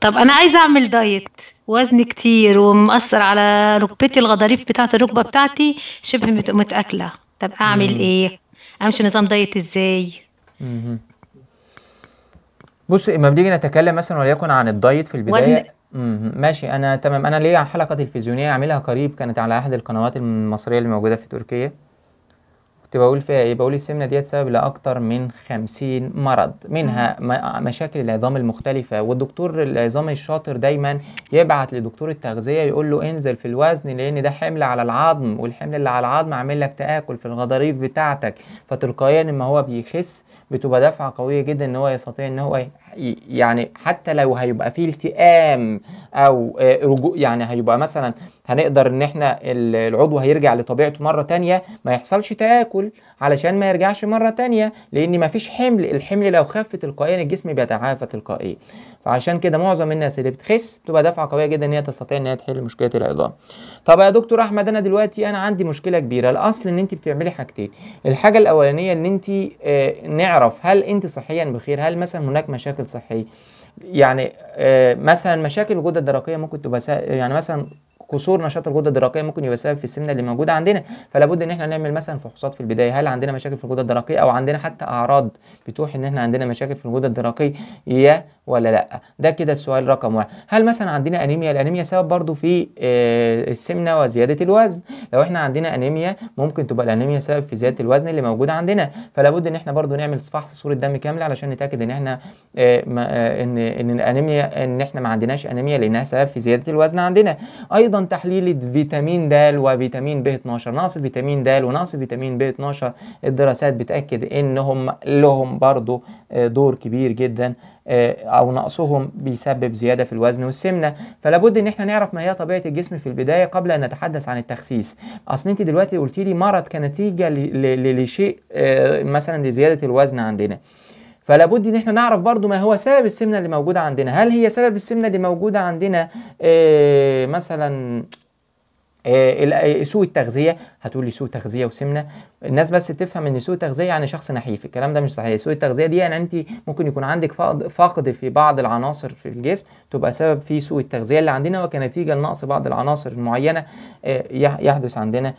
طب انا عايزه اعمل دايت وزني كتير ومأثر على ركبتي الغضاريف بتاعت الركبه بتاعتي شبه متاكله طب اعمل مم. ايه امشي نظام دايت ازاي بص اما بنيجي نتكلم مثلا وليكن عن الدايت في البدايه وزن... ماشي انا تمام انا ليا حلقه تلفزيونيه عاملها قريب كانت على احد القنوات المصريه اللي موجوده في تركيا بقول فيها ايه بقول السمنه ديت سبب لاكتر من 50 مرض منها مشاكل العظام المختلفه والدكتور العظام الشاطر دايما يبعت لدكتور التغذيه يقول له انزل في الوزن لان ده حمل على العظم والحمل اللي على العظم عامل لك تاكل في الغضاريف بتاعتك فتلقائيا اما هو بيخس بتبقى دفعه قويه جدا ان هو يستطيع ان هو يعني حتى لو هيبقى فيه التئام او آه، رجوع يعني هيبقى مثلا هنقدر ان احنا العضو هيرجع لطبيعته مره تانية ما يحصلش تاكل علشان ما يرجعش مره تانية لان مفيش حمل الحمل لو خف تلقائيا الجسم بيتعافى تلقائيا فعشان كده معظم الناس اللي بتخس بتبقى دافعه قويه جدا ان هي تستطيع ان هي تحل مشكله العظام طب يا دكتور احمد انا دلوقتي انا عندي مشكله كبيره الاصل ان انت بتعملي حاجتين الحاجه الاولانيه ان انت آه، نعرف هل انت صحيا بخير هل مثلا هناك مشاكل صحيه يعني آه، مثلا مشاكل الغده الدرقيه ممكن تبقى يعني مثلا قصور نشاط الغده الدرقيه ممكن يبقى سبب في السمنه اللي موجوده عندنا فلا بد ان احنا نعمل مثلا فحوصات في البدايه هل عندنا مشاكل في الغده الدرقيه او عندنا حتى اعراض بتوحي ان احنا عندنا مشاكل في الغده الدرقيه يا ولا لا ده كده السؤال رقم واحد هل مثلا عندنا انيميا الانيميا سبب برضو في آه، السمنه وزياده الوزن لو احنا عندنا انيميا ممكن تبقى الانيميا سبب في زياده الوزن اللي موجوده عندنا فلا بد ان احنا برضو نعمل فحص صوره دم كامله علشان نتاكد ان احنا آه، آه، ان ان الانيميا ان احنا ما عندناش انيميا لانها سبب في زياده الوزن عندنا أي أيضا تحليل فيتامين د وفيتامين ب 12 ناقص فيتامين د وناقص فيتامين ب 12 الدراسات بتأكد إن هم لهم برضو آه، دور كبير جدا آه، أو نقصهم بيسبب زيادة في الوزن والسمنة فلابد إن احنا نعرف ما هي طبيعة الجسم في البداية قبل أن نتحدث عن التخسيس أصل أنت دلوقتي قلت لي مرض كنتيجة لشيء آه، مثلا لزيادة الوزن عندنا فلا بد ان احنا نعرف برضو ما هو سبب السمنه اللي موجوده عندنا هل هي سبب السمنه اللي موجوده عندنا إيه مثلا آه، آه، سوء التغذيه هتقول لي سوء تغذيه وسمنه الناس بس تفهم ان سوء تغذيه يعني شخص نحيف الكلام ده مش صحيح سوء التغذيه دي يعني انت ممكن يكون عندك فقد في بعض العناصر في الجسم تبقى سبب في سوء التغذيه اللي عندنا وكنتيجه لنقص بعض العناصر المعينه آه، يحدث عندنا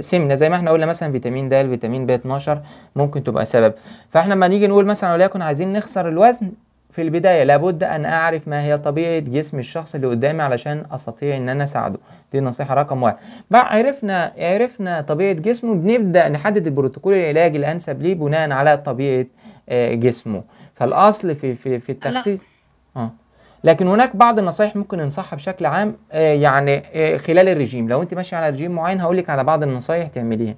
سمنه زي ما احنا قلنا مثلا فيتامين د فيتامين ب 12 ممكن تبقى سبب فاحنا لما نيجي نقول مثلا وليكن عايزين نخسر الوزن في البداية لابد أن أعرف ما هي طبيعة جسم الشخص اللي قدامي علشان أستطيع إن أنا أساعده دي نصيحة رقم واحد بعد عرفنا عرفنا طبيعة جسمه بنبدأ نحدد البروتوكول العلاجي الأنسب ليه بناء على طبيعة آه، جسمه فالأصل في في في التخصيص آه. لكن هناك بعض النصائح ممكن ننصحها بشكل عام آه، يعني آه، خلال الرجيم لو انت ماشي على رجيم معين هقول لك على بعض النصائح تعمليها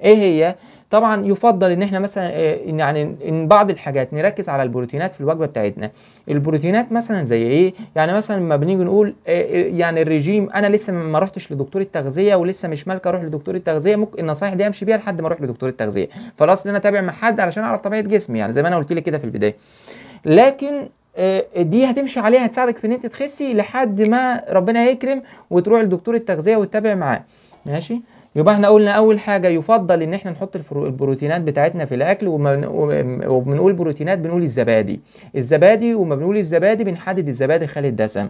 ايه هي طبعا يفضل ان احنا مثلا آه، يعني ان بعض الحاجات نركز على البروتينات في الوجبه بتاعتنا البروتينات مثلا زي ايه يعني مثلا لما بنيجي نقول يعني الرجيم انا لسه ما رحتش لدكتور التغذيه ولسه مش مالكه اروح لدكتور التغذيه ممكن النصايح دي امشي بيها لحد ما اروح لدكتور التغذيه فالاصل ان انا اتابع مع حد علشان اعرف طبيعه جسمي يعني زي ما انا قلت لك كده في البدايه لكن آه، دي هتمشي عليها هتساعدك في ان انت تخسي لحد ما ربنا يكرم وتروح لدكتور التغذيه وتتابع معاه ماشي يبقى احنا قلنا اول حاجه يفضل ان احنا نحط البروتينات بتاعتنا في الاكل وبنقول بروتينات بنقول الزبادي الزبادي وما بنقول الزبادي بنحدد الزبادي خالي الدسم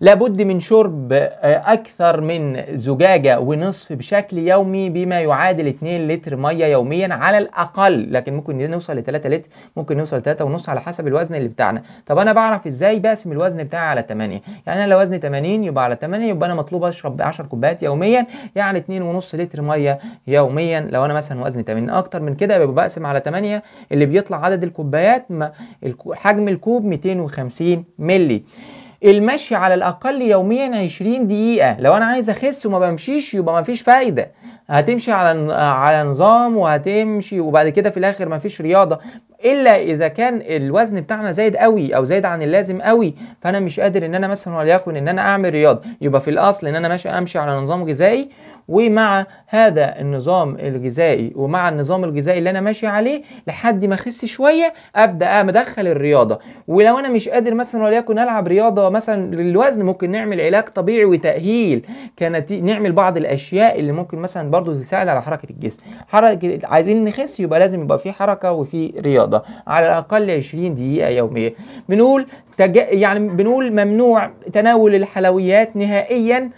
لابد من شرب آه، أكثر من زجاجة ونصف بشكل يومي بما يعادل 2 لتر مية يوميا على الأقل لكن ممكن نوصل ل 3 لتر ممكن نوصل ل 3.5 على حسب الوزن اللي بتاعنا طب أنا بعرف إزاي بقسم الوزن بتاعي على 8 يعني أنا لو وزني 80 يبقى على 8 يبقى أنا مطلوب أشرب 10 كوبايات يوميا يعني 2.5 لتر مية يوميا لو أنا مثلا وزني 80 أكتر من كده يبقى بقسم على 8 اللي بيطلع عدد الكوبايات حجم الكوب 250 مللي المشي على الاقل يوميا 20 دقيقه لو انا عايز اخس وما بمشيش يبقى ما فيش فايده هتمشي على على نظام وهتمشي وبعد كده في الاخر مفيش رياضه الا اذا كان الوزن بتاعنا زايد قوي او زايد عن اللازم قوي فانا مش قادر ان انا مثلا وليكن ان انا اعمل رياضه يبقى في الاصل ان انا ماشي امشي على نظام غذائي ومع هذا النظام الغذائي ومع النظام الغذائي اللي انا ماشي عليه لحد ما اخس شويه ابدا ادخل الرياضه ولو انا مش قادر مثلا وليكن العب رياضه مثلا للوزن ممكن نعمل علاج طبيعي وتاهيل كانت نعمل بعض الاشياء اللي ممكن مثلا برضو تساعد على حركه الجسم حركه عايزين نخس يبقى لازم يبقى في حركه وفي رياضه على الاقل 20 دقيقه يوميا بنقول تج... يعني بنقول ممنوع تناول الحلويات نهائيا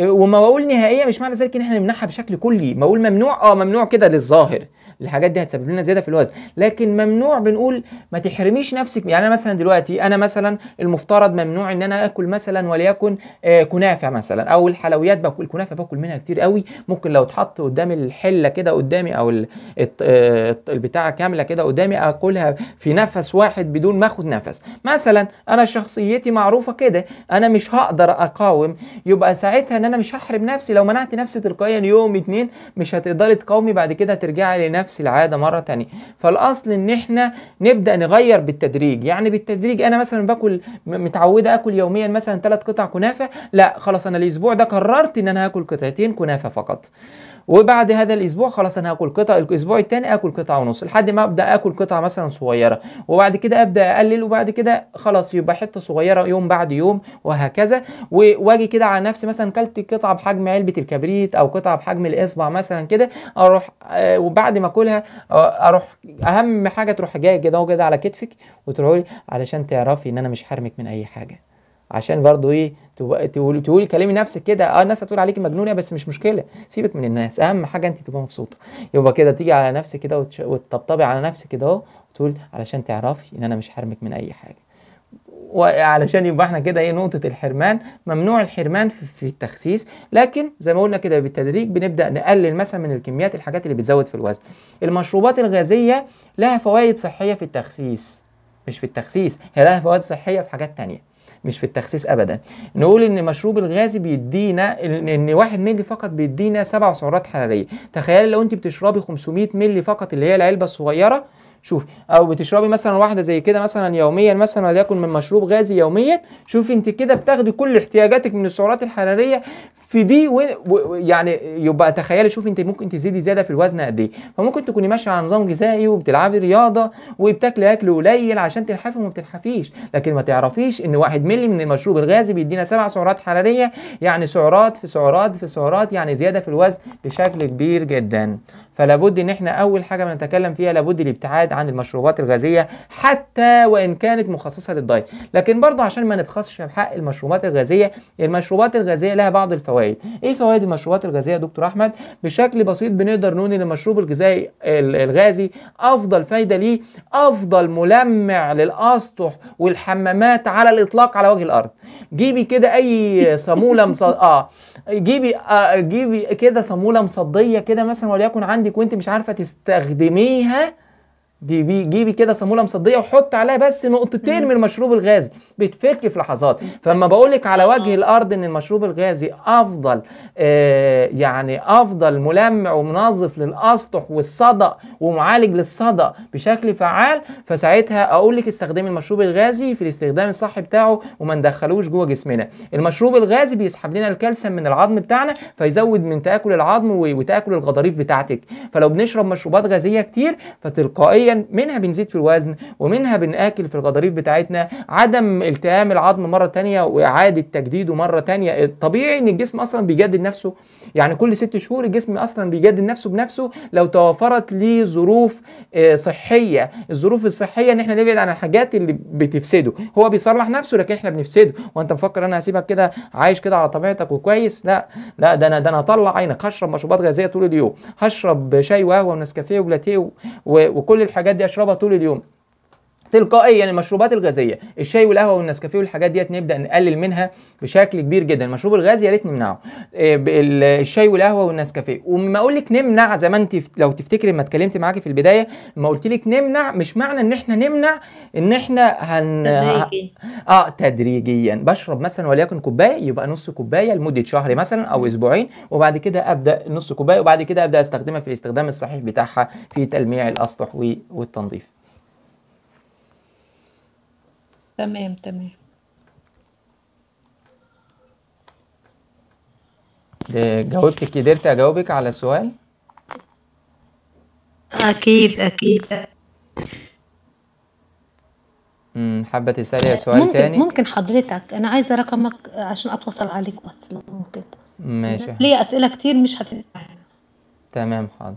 وما بقول نهائيا مش معنى ذلك ان احنا نمنعها بشكل كلي ما بقول ممنوع اه ممنوع كده للظاهر الحاجات دي هتسبب لنا زياده في الوزن لكن ممنوع بنقول ما تحرميش نفسك يعني انا مثلا دلوقتي انا مثلا المفترض ممنوع ان انا اكل مثلا وليكن آه كنافه مثلا او الحلويات باكل الكنافه باكل منها كتير قوي ممكن لو اتحط قدام الحله كده قدامي او آه، البتاعه كامله كده قدامي اكلها في نفس واحد بدون ما اخد نفس مثلا انا شخصيتي معروفه كده انا مش هقدر اقاوم يبقى ساعتها ان انا مش هحرم نفسي لو منعت نفسي تلقائيا يوم اتنين مش هتقدري تقاومي بعد كده ترجعي لنفسك نفس العاده مره تانية فالاصل ان احنا نبدا نغير بالتدريج يعني بالتدريج انا مثلا باكل متعوده اكل يوميا مثلا ثلاث قطع كنافه لا خلاص انا الاسبوع ده قررت ان انا هاكل قطعتين كنافه فقط وبعد هذا الاسبوع خلاص انا هاكل قطعه الاسبوع الثاني اكل قطعه ونص لحد ما ابدا اكل قطعه مثلا صغيره وبعد كده ابدا اقلل وبعد كده خلاص يبقى حته صغيره يوم بعد يوم وهكذا واجي كده على نفسي مثلا كلت قطعه بحجم علبه الكبريت او قطعه بحجم الاصبع مثلا كده اروح آه وبعد ما اكلها آه، اروح اهم حاجه تروح جايه كده وكده على كتفك وتروحي علشان تعرفي ان انا مش حرمك من اي حاجه عشان برضه ايه تقولي تقولي كلامي نفسك كده اه الناس هتقول عليكي مجنونه بس مش مشكله سيبك من الناس اهم حاجه انت تبقى مبسوطه يبقى كده تيجي على نفسك كده وتطبطبي على نفسك كده اهو وتقول علشان تعرفي ان انا مش حرمك من اي حاجه وعلشان يبقى احنا كده ايه نقطه الحرمان ممنوع الحرمان في, في التخسيس لكن زي ما قلنا كده بالتدريج بنبدا نقلل مثلا من الكميات الحاجات اللي بتزود في الوزن المشروبات الغازيه لها فوائد صحيه في التخسيس مش في التخسيس هي لها فوائد صحيه في حاجات تانية مش في التخسيس ابدا نقول ان مشروب الغازي بيدينا ان 1 مللي فقط بيدينا 7 سعرات حراريه تخيل لو انت بتشربي 500 مللي فقط اللي هي العلبه الصغيره شوف او بتشربي مثلا واحده زي كده مثلا يوميا مثلا وليكن من مشروب غازي يوميا شوف انت كده بتاخدي كل احتياجاتك من السعرات الحراريه في دي و... و... يعني يبقى تخيلي شوفي انت ممكن تزيدي زياده في الوزن قد ايه فممكن تكوني ماشيه على نظام غذائي وبتلعبي رياضه وبتاكلي اكل قليل عشان تنحفي وما بتنحفيش لكن ما تعرفيش ان 1 ملي من المشروب الغازي بيدينا سبع سعرات حراريه يعني سعرات في سعرات في سعرات يعني زياده في الوزن بشكل كبير جدا فلا بد ان احنا اول حاجه بنتكلم فيها لابد الابتعاد عن المشروبات الغازيه حتى وان كانت مخصصه للدايت لكن برضه عشان ما نبخسش في حق المشروبات الغازيه المشروبات الغازيه لها بعض الفوائد فوائد ايه فوائد المشروبات الغازيه يا دكتور احمد بشكل بسيط بنقدر نقول ان المشروب الغذائي الغازي افضل فايده ليه افضل ملمع للاسطح والحمامات على الاطلاق على وجه الارض جيبي كده اي صاموله مص... اه جيبي آه جيبي كده صاموله مصديه كده مثلا وليكن عندك وانت مش عارفه تستخدميها دي جيبي كده صاموله مصديه وحط عليها بس نقطتين من المشروب الغازي بتفك في لحظات فلما بقول لك على وجه آه. الارض ان المشروب الغازي افضل آه يعني افضل ملمع ومنظف للاسطح والصدأ ومعالج للصدأ بشكل فعال فساعتها اقول لك استخدمي المشروب الغازي في الاستخدام الصح بتاعه وما ندخلوش جوه جسمنا المشروب الغازي بيسحب لنا الكالسيوم من العظم بتاعنا فيزود من تاكل العظم وتاكل الغضاريف بتاعتك فلو بنشرب مشروبات غازيه كتير فتلقائيا منها بنزيد في الوزن ومنها بناكل في الغضاريف بتاعتنا عدم التئام العظم مره ثانيه واعاده تجديده مره ثانيه الطبيعي ان الجسم اصلا بيجدد نفسه يعني كل ست شهور الجسم اصلا بيجدد نفسه بنفسه لو توفرت ليه ظروف آه، صحيه الظروف الصحيه ان احنا نبعد عن الحاجات اللي بتفسده هو بيصلح نفسه لكن احنا بنفسده وانت مفكر انا هسيبك كده عايش كده على طبيعتك وكويس لا لا ده انا ده انا هطلع عينك هشرب مشروبات غازيه طول اليوم هشرب شاي وقهوه ونسكافيه وجلاتيه وكل الحاجات الحاجات دي اشربها طول اليوم تلقائيا يعني المشروبات الغازيه الشاي والقهوه والنسكافيه والحاجات ديت نبدا نقلل منها بشكل كبير جدا المشروب الغازي يا ريت نمنعه آه، الشاي والقهوه والنسكافيه وما اقول لك نمنع زي ما انت لو تفتكري ما اتكلمت معاكي في البدايه ما قلت لك نمنع مش معنى ان احنا نمنع ان احنا هن تدريجي. اه تدريجيا بشرب مثلا وليكن كوبايه يبقى نص كوبايه لمده شهر مثلا او اسبوعين وبعد كده ابدا نص كوبايه وبعد كده ابدا استخدمها في الاستخدام الصحيح بتاعها في تلميع الاسطح والتنظيف تمام تمام آه، جاوبتي قدرت اجاوبك على السؤال اكيد اكيد امم حابه تسالي آه، سؤال ممكن تاني ممكن حضرتك انا عايزه رقمك عشان اتواصل عليك بس ممكن ماشي ليا اسئله كتير مش هتنفع تمام حاضر